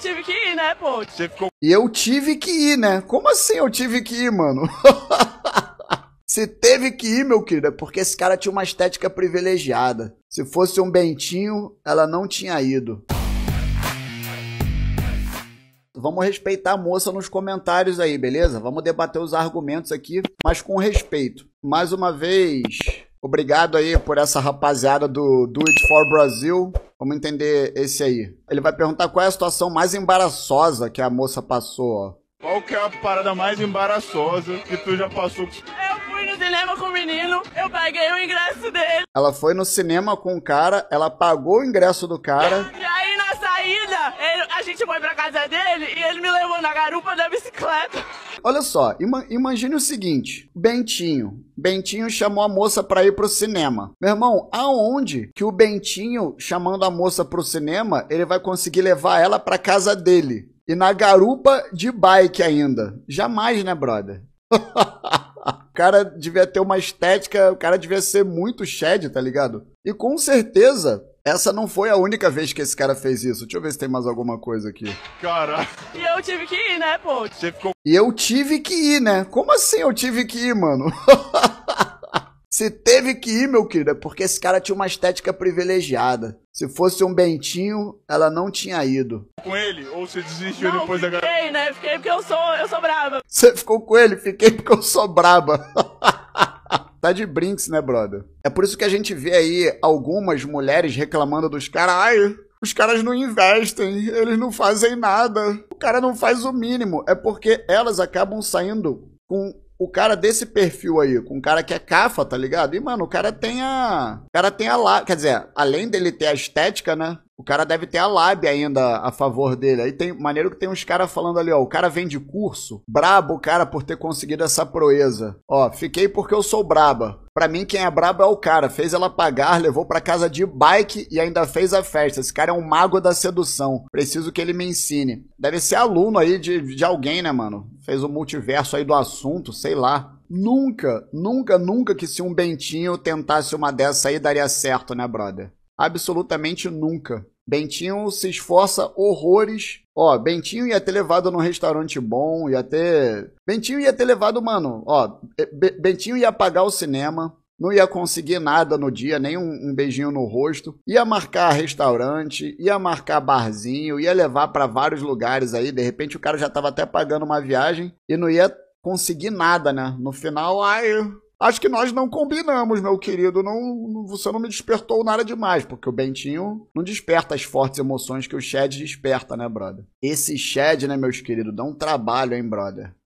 tive que ir, né, pô? Você ficou. E eu tive que ir, né? Como assim eu tive que ir, mano? Você teve que ir, meu querido, é porque esse cara tinha uma estética privilegiada. Se fosse um Bentinho, ela não tinha ido. Vamos respeitar a moça nos comentários aí, beleza? Vamos debater os argumentos aqui, mas com respeito. Mais uma vez, obrigado aí por essa rapaziada do Do It For Brasil. Vamos entender esse aí. Ele vai perguntar qual é a situação mais embaraçosa que a moça passou, Qual que é a parada mais embaraçosa que tu já passou? Eu fui no cinema com o menino, eu paguei o ingresso dele. Ela foi no cinema com o cara, ela pagou o ingresso do cara. E aí na saída, ele, a gente foi pra casa dele e ele me levou na garupa da bicicleta. Olha só, ima imagine o seguinte: Bentinho. Bentinho chamou a moça para ir pro cinema. Meu irmão, aonde que o Bentinho, chamando a moça pro cinema, ele vai conseguir levar ela pra casa dele? E na garupa de bike ainda. Jamais, né, brother? o cara devia ter uma estética, o cara devia ser muito shed, tá ligado? E com certeza essa não foi a única vez que esse cara fez isso. Deixa eu ver se tem mais alguma coisa aqui. Cara. E eu tive que ir, né, pô? Você ficou. E eu tive que ir, né? Como assim eu tive que ir, mano? Se teve que ir, meu querido, é porque esse cara tinha uma estética privilegiada. Se fosse um Bentinho, ela não tinha ido. Com ele? Ou você desistiu não, depois fiquei, da Fiquei, né? Fiquei porque eu sou, eu sou braba. Você ficou com ele? Fiquei porque eu sou braba. Tá de brinks, né, brother? É por isso que a gente vê aí algumas mulheres reclamando dos caras. Ai, os caras não investem, eles não fazem nada. O cara não faz o mínimo. É porque elas acabam saindo com o cara desse perfil aí, com um cara que é cafa, tá ligado? E, mano, o cara tem a. O cara tem a lá. Quer dizer, além dele ter a estética, né? O cara deve ter a lab ainda a favor dele. Aí tem maneiro que tem uns caras falando ali, ó. O cara vende curso. Brabo o cara por ter conseguido essa proeza. Ó, fiquei porque eu sou braba. Pra mim, quem é brabo é o cara. Fez ela pagar, levou pra casa de bike e ainda fez a festa. Esse cara é um mago da sedução. Preciso que ele me ensine. Deve ser aluno aí de, de alguém, né, mano? Fez o um multiverso aí do assunto, sei lá. Nunca, nunca, nunca que se um Bentinho tentasse uma dessa aí daria certo, né, brother? Absolutamente nunca. Bentinho se esforça horrores. Ó, Bentinho ia ter levado num restaurante bom, ia ter. Bentinho ia ter levado, mano, ó. É, Bentinho ia pagar o cinema, não ia conseguir nada no dia, nem um, um, beijinho no rosto. Ia marcar restaurante, ia marcar barzinho, ia levar para vários lugares aí. De repente o cara já tava até pagando uma viagem e não ia conseguir nada, né? No final, ai, Acho que nós não combinamos, meu querido. Não, você não me despertou nada demais, porque o Bentinho não desperta as fortes emoções que o Shed desperta, né, brother? Esse Shed, né, meus queridos, dá um trabalho, hein, brother?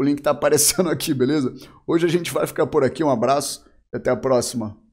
o link está aparecendo aqui, beleza? Hoje a gente vai ficar por aqui. Um abraço e até a próxima.